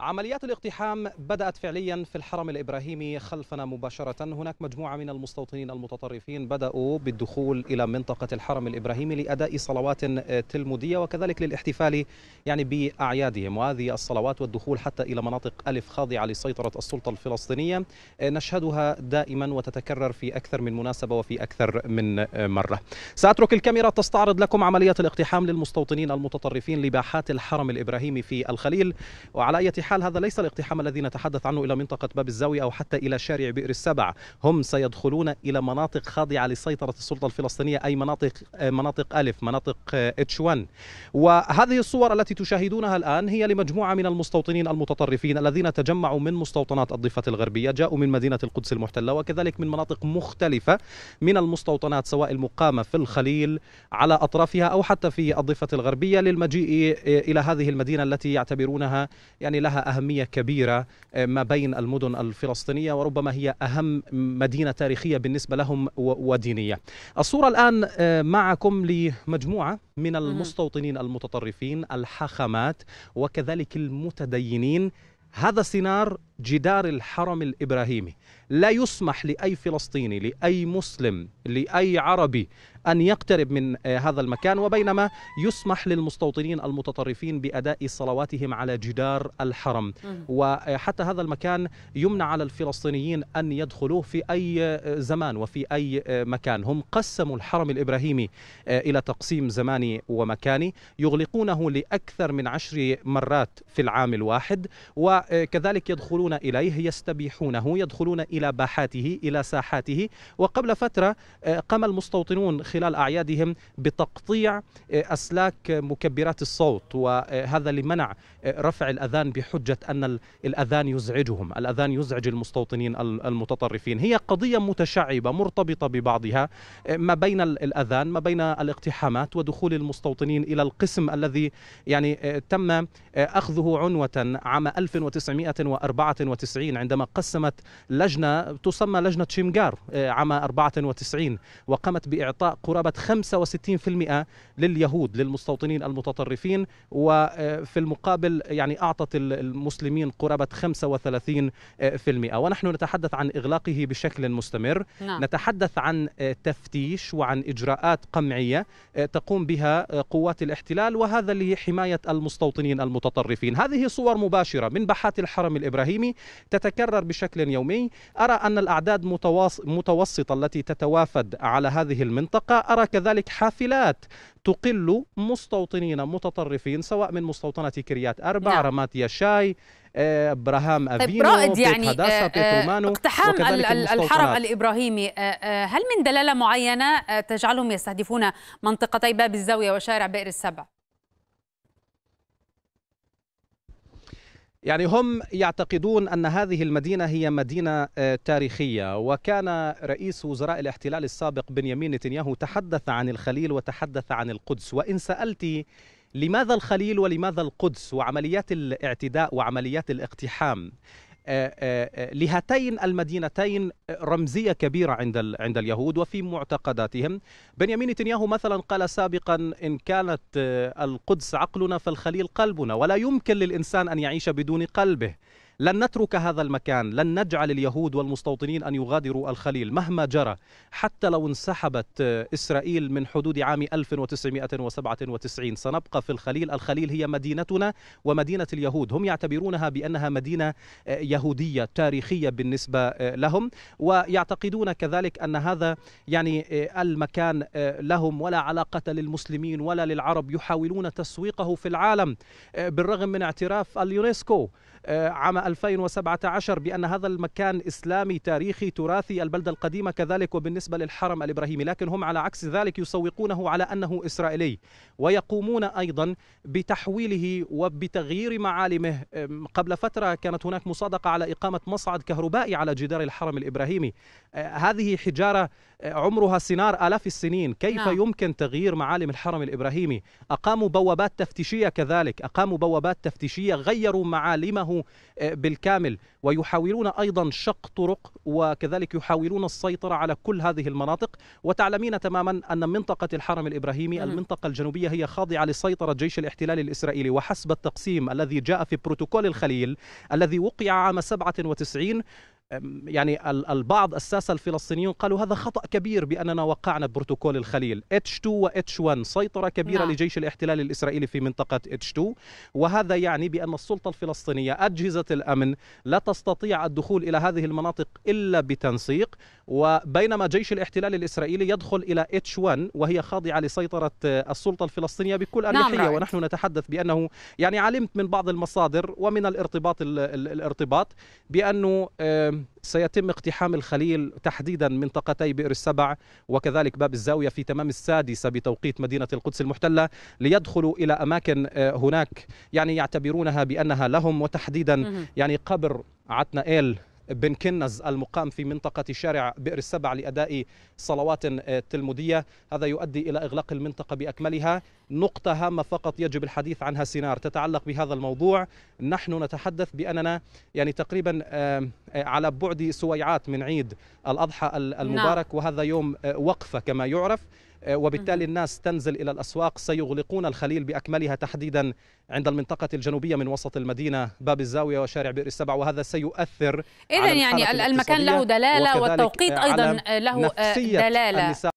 عمليات الاقتحام بدأت فعليا في الحرم الإبراهيمي خلفنا مباشرة هناك مجموعة من المستوطنين المتطرفين بدأوا بالدخول إلى منطقة الحرم الإبراهيمي لأداء صلوات تلمودية وكذلك للاحتفال يعني بأعيادهم وهذه الصلوات والدخول حتى إلى مناطق ألف خاضعة لسيطرة السلطة الفلسطينية نشهدها دائما وتتكرر في أكثر من مناسبة وفي أكثر من مرة سأترك الكاميرا تستعرض لكم عملية الاقتحام للمستوطنين المتطرفين لباحات الحرم الإبراهيمي في الخليل وعلى أي الاقتحال هذا ليس الاقتحام الذي نتحدث عنه إلى منطقة باب الزاوية أو حتى إلى شارع بئر السبع هم سيدخلون إلى مناطق خاضعة لسيطرة السلطة الفلسطينية أي مناطق آه، مناطق ألف مناطق آه، اتش 1 وهذه الصور التي تشاهدونها الآن هي لمجموعة من المستوطنين المتطرفين الذين تجمعوا من مستوطنات الضفة الغربية جاءوا من مدينة القدس المحتلة وكذلك من مناطق مختلفة من المستوطنات سواء المقامة في الخليل على أطرافها أو حتى في الضفة الغربية للمجيء آه، إلى هذه المدينة التي يعتبرونها يعني لها لها أهمية كبيرة آه، ما بين المدن الفلسطينية وربما هي أهم مدينة تاريخية بالنسبة لهم ودينية الصورة الآن آه، معكم لمجموعة من المستوطنين المتطرفين الحاخامات وكذلك المتدينين هذا سنار جدار الحرم الابراهيمي لا يسمح لاي فلسطيني لاي مسلم لاي عربي أن يقترب من آه، هذا المكان وبينما يسمح للمستوطنين المتطرفين بأداء صلواتهم على جدار الحرم وحتى آه، هذا المكان يمنع على الفلسطينيين أن يدخلوه في أي آه، زمان وفي أي مكان هم قسموا الحرم الإبراهيمي إلى تقسيم زماني ومكاني يغلقونه لأكثر من عشر مرات في العام الواحد وكذلك يدخلون إليه يستبيحونه يدخلون إلى باحاته إلى ساحاته وقبل فترة قام المستوطنون خلال أعيادهم بتقطيع آه، أسلاك مكبرات الصوت وهذا لمنع آه، رفع الأذان بحجة أن الأذان يزعجهم الأذان يزعج المستوطنين المتطرفين هي قضية متشعبة مرتبطة ببعضها آه، ما بين الأذان ما بين الاقتحامات ودخول المستوطنين إلى القسم الذي يعني تم أخذه عنوة عام 1994 عندما قسمت لجنة تسمى لجنة شمجار عام 94 وقامت بإعطاء قرابة 65% لليهود للمستوطنين المتطرفين وفي المقابل يعني أعطت المسلمين قرابة 35% ونحن نتحدث عن إغلاقه بشكل مستمر نعم. نتحدث عن تفتيش وعن إجراءات قمعية تقوم بها قوات الاحتلال وهذا لحماية المستوطنين المتطرفين هذه صور مباشرة من باحات الحرم الإبراهيمي تتكرر بشكل يومي أرى أن الأعداد متوسطة التي تتوافد على هذه المنطقة أرى كذلك حافلات تقل مستوطنين متطرفين سواء من مستوطنة كريات أربع نعم. رماتيا شاي آه، ابراهام طيب، افينو رائد يعني طيب، آه، طيب، آه، اقتحام الحرم الابراهيمي هل من دلاله معينه تجعلهم يستهدفون منطقتي باب الزاويه وشارع بئر السبع؟ يعني هم يعتقدون ان هذه المدينه هي مدينه آه، تاريخيه وكان رئيس وزراء الاحتلال السابق بنيامين نتنياهو تحدث عن الخليل وتحدث عن القدس وان سالت لماذا الخليل ولماذا القدس وعمليات الاعتداء وعمليات الاقتحام آه، آه، آه، لهاتين المدينتين رمزيه كبيره عند عند اليهود وفي معتقداتهم بنيامين نتنياهو مثلا قال سابقا ان كانت القدس عقلنا فالخليل قلبنا ولا يمكن للانسان ان يعيش بدون قلبه لن نترك هذا المكان لن نجعل اليهود والمستوطنين أن يغادروا الخليل مهما جرى حتى لو انسحبت آه، إسرائيل من حدود عام 1997 سنبقى في الخليل الخليل هي مدينتنا ومدينة اليهود هم يعتبرونها بأنها مدينة آه، يهودية تاريخية بالنسبة آه، لهم ويعتقدون كذلك أن هذا يعني المكان لهم ولا علاقة للمسلمين ولا للعرب يحاولون تسويقه في العالم بالرغم من اعتراف اليونسكو آه، عام 2017 بأن هذا المكان إسلامي تاريخي تراثي البلدة القديمة كذلك وبالنسبة للحرم الإبراهيمي لكن هم على عكس ذلك يسوقونه على أنه إسرائيلي ويقومون أيضا بتحويله وبتغيير معالمه آه، قبل فترة كانت هناك مصادقة على إقامة مصعد كهربائي على جدار الحرم الإبراهيمي آه، هذه حجارة عمرها سنار آلاف السنين كيف نعم. يمكن تغيير معالم الحرم الإبراهيمي أقاموا بوابات تفتيشية كذلك أقاموا بوابات تفتيشية غيروا معالمه آه، بالكامل ويحاولون أيضا شق طرق وكذلك يحاولون السيطرة على كل هذه المناطق وتعلمين تماما أن منطقة الحرم الإبراهيمي المنطقة الجنوبية هي خاضعة لسيطرة جيش الاحتلال الإسرائيلي وحسب التقسيم الذي جاء في بروتوكول الخليل الذي وقع عام 97 يعني البعض الساسة الفلسطينيون قالوا هذا خطأ كبير بأننا وقعنا بروتوكول الخليل H2 و H1 سيطرة كبيرة نعم. لجيش الاحتلال الإسرائيلي في منطقة H2 وهذا يعني بأن السلطة الفلسطينية أجهزة الأمن لا تستطيع الدخول إلى هذه المناطق إلا بتنسيق وبينما جيش الاحتلال الإسرائيلي يدخل إلى H1 وهي خاضعة لسيطرة آه، السلطة الفلسطينية بكل نعم، أريحية نعم ونحن نتحدث بأنه يعني علمت من بعض المصادر ومن الارتباط الارتباط بأنه سيتم اقتحام الخليل تحديدا منطقتي بئر السبع وكذلك باب الزاوية في تمام السادسة بتوقيت مدينة القدس المحتلة ليدخلوا إلى أماكن آه، هناك يعني يعتبرونها بأنها لهم وتحديدا يعني قبر عتنائيل بن كنز المقام في منطقة شارع بئر السبع لأداء صلوات آه، تلمودية هذا يؤدي إلى إغلاق المنطقة بأكملها نقطة هامة فقط يجب الحديث عنها سينار تتعلق بهذا الموضوع نحن نتحدث بأننا يعني تقريبا آه، آه، على بعد سويعات من عيد الأضحى نعم. المبارك وهذا يوم وقفة كما يعرف آه، وبالتالي الناس تنزل إلى الأسواق سيغلقون الخليل بأكملها تحديدا عند المنطقة الجنوبية من وسط المدينة باب الزاوية وشارع بئر السبع وهذا سيؤثر إذا يعني المكان له دلالة والتوقيت أيضا له دلالة